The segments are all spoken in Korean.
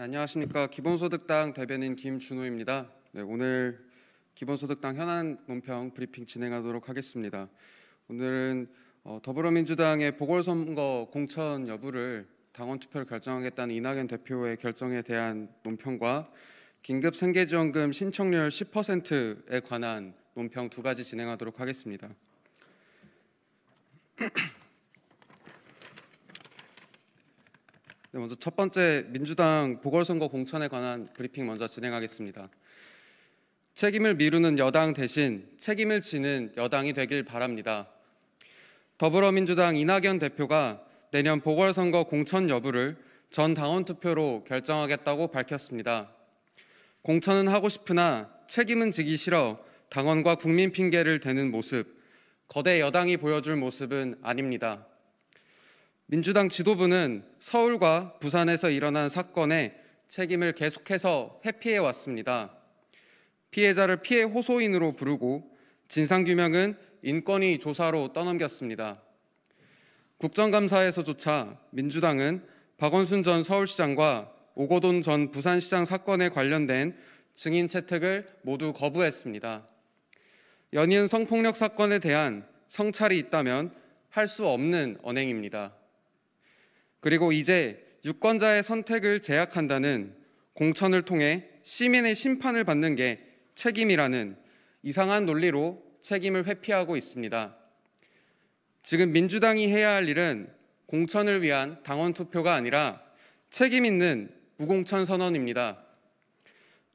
네, 안녕하십니까 기본소득당 대변인 김준호입니다. 네, 오늘 기본소득당 현안 논평 브리핑 진행하도록 하겠습니다. 오늘은 어, 더불어민주당의 보궐선거 공천 여부를 당원 투표를 결정하겠다는 이낙연 대표의 결정에 대한 논평과 긴급 생계지원금 신청률 10%에 관한 논평 두 가지 진행하도록 하겠습니다. 네, 먼저 첫 번째 민주당 보궐선거 공천에 관한 브리핑 먼저 진행하겠습니다. 책임을 미루는 여당 대신 책임을 지는 여당이 되길 바랍니다. 더불어민주당 이낙연 대표가 내년 보궐선거 공천 여부를 전 당원 투표로 결정하겠다고 밝혔습니다. 공천은 하고 싶으나 책임은 지기 싫어 당원과 국민 핑계를 대는 모습, 거대 여당이 보여줄 모습은 아닙니다. 민주당 지도부는 서울과 부산에서 일어난 사건에 책임을 계속해서 회피해 왔습니다. 피해자를 피해 호소인으로 부르고 진상규명은 인권위 조사로 떠넘겼습니다. 국정감사에서조차 민주당은 박원순 전 서울시장과 오고돈 전 부산시장 사건에 관련된 증인 채택을 모두 거부했습니다. 연이은 성폭력 사건에 대한 성찰이 있다면 할 수 없는 언행입니다. 그리고 이제 유권자의 선택을 제약한다는 공천을 통해 시민의 심판을 받는 게 책임이라는 이상한 논리로 책임을 회피하고 있습니다. 지금 민주당이 해야 할 일은 공천을 위한 당원 투표가 아니라 책임 있는 무공천 선언입니다.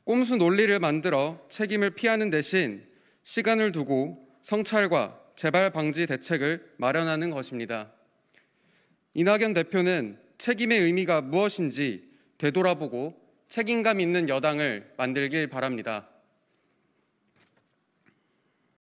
꼼수 논리를 만들어 책임을 피하는 대신 시간을 두고 성찰과 재발 방지 대책을 마련하는 것입니다. 이낙연 대표는 책임의 의미가 무엇인지 되돌아보고 책임감 있는 여당을 만들길 바랍니다.